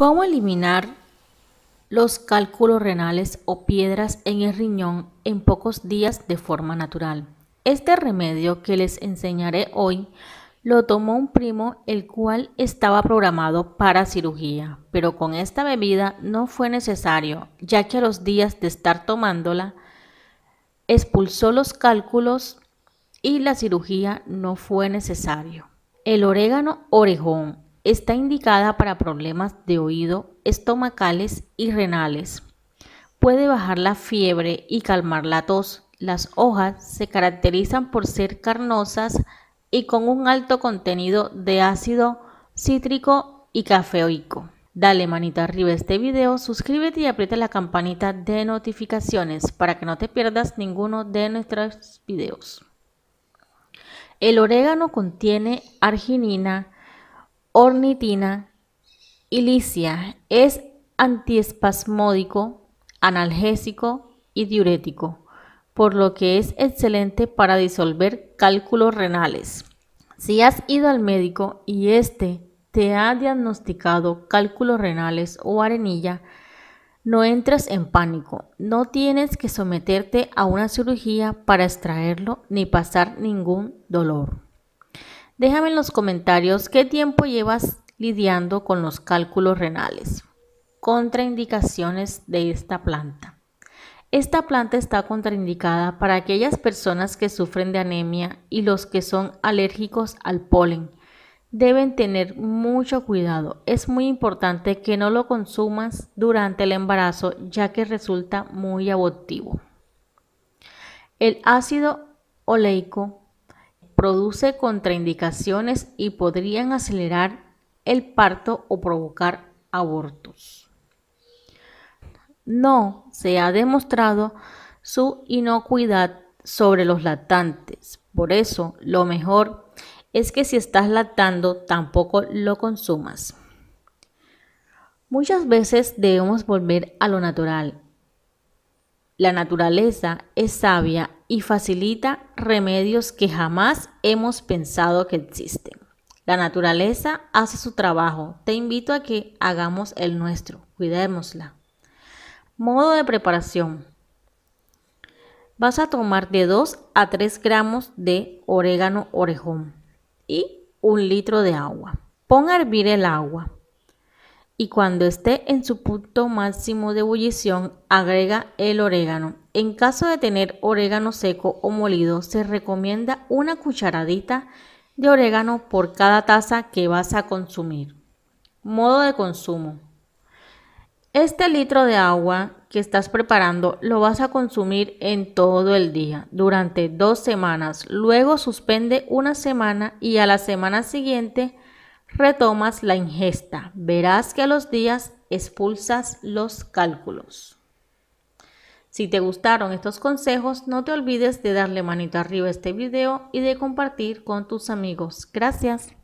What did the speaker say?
¿Cómo eliminar los cálculos renales o piedras en el riñón en pocos días de forma natural? Este remedio que les enseñaré hoy lo tomó un primo el cual estaba programado para cirugía, pero con esta bebida no fue necesario, ya que a los días de estar tomándola expulsó los cálculos y la cirugía no fue necesario. El orégano orejón Está indicada para problemas de oído, estomacales y renales. Puede bajar la fiebre y calmar la tos. Las hojas se caracterizan por ser carnosas y con un alto contenido de ácido cítrico y cafeoico. Dale manita arriba a este video, suscríbete y aprieta la campanita de notificaciones para que no te pierdas ninguno de nuestros videos. El orégano contiene arginina, ornitina ilicia es antiespasmódico, analgésico y diurético, por lo que es excelente para disolver cálculos renales. Si has ido al médico y éste te ha diagnosticado cálculos renales o arenilla, no entres en pánico, no tienes que someterte a una cirugía para extraerlo ni pasar ningún dolor. Déjame en los comentarios qué tiempo llevas lidiando con los cálculos renales. Contraindicaciones de esta planta. Esta planta está contraindicada para aquellas personas que sufren de anemia y los que son alérgicos al polen. Deben tener mucho cuidado. Es muy importante que no lo consumas durante el embarazo ya que resulta muy abortivo. El ácido oleico produce contraindicaciones y podrían acelerar el parto o provocar abortos. No se ha demostrado su inocuidad sobre los lactantes. Por eso, lo mejor es que si estás lactando, tampoco lo consumas. Muchas veces debemos volver a lo natural. La naturaleza es sabia y facilita remedios que jamás hemos pensado que existen. La naturaleza hace su trabajo. Te invito a que hagamos el nuestro. Cuidémosla. Modo de preparación. Vas a tomar de 2 a 3 gramos de orégano orejón y un litro de agua. Pon a hervir el agua y cuando esté en su punto máximo de ebullición agrega el orégano. En caso de tener orégano seco o molido se recomienda una cucharadita de orégano por cada taza que vas a consumir. Modo de consumo. Este litro de agua que estás preparando lo vas a consumir en todo el día durante dos semanas. Luego suspende una semana y a la semana siguiente retomas la ingesta. Verás que a los días expulsas los cálculos. Si te gustaron estos consejos, no te olvides de darle manito arriba a este video y de compartir con tus amigos. Gracias.